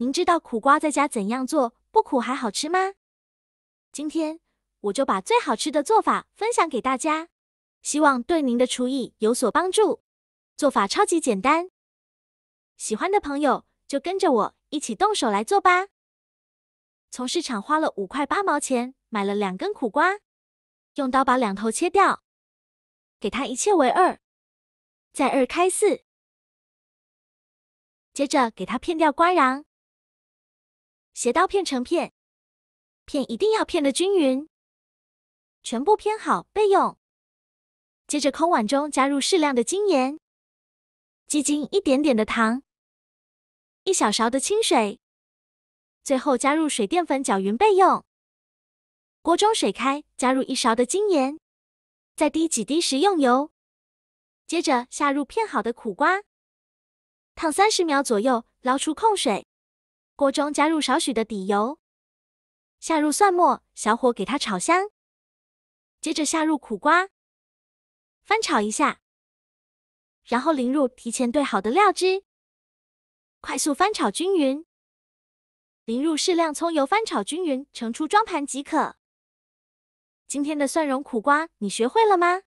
您知道苦瓜在家怎样做不苦还好吃吗？今天我就把最好吃的做法分享给大家，希望对您的厨艺有所帮助。做法超级简单，喜欢的朋友就跟着我一起动手来做吧。从市场花了五块八毛钱买了两根苦瓜，用刀把两头切掉，给它一切为二，再二开四，接着给它片掉瓜瓤。斜刀片成片，片一定要片的均匀，全部片好备用。接着空碗中加入适量的精盐、鸡精，一点点的糖，一小勺的清水，最后加入水淀粉搅匀备用。锅中水开，加入一勺的精盐，再滴几滴食用油，接着下入片好的苦瓜，烫三十秒左右，捞出控水。锅中加入少许的底油，下入蒜末，小火给它炒香，接着下入苦瓜，翻炒一下，然后淋入提前兑好的料汁，快速翻炒均匀，淋入适量葱油，翻炒均匀，盛出装盘即可。今天的蒜蓉苦瓜你学会了吗？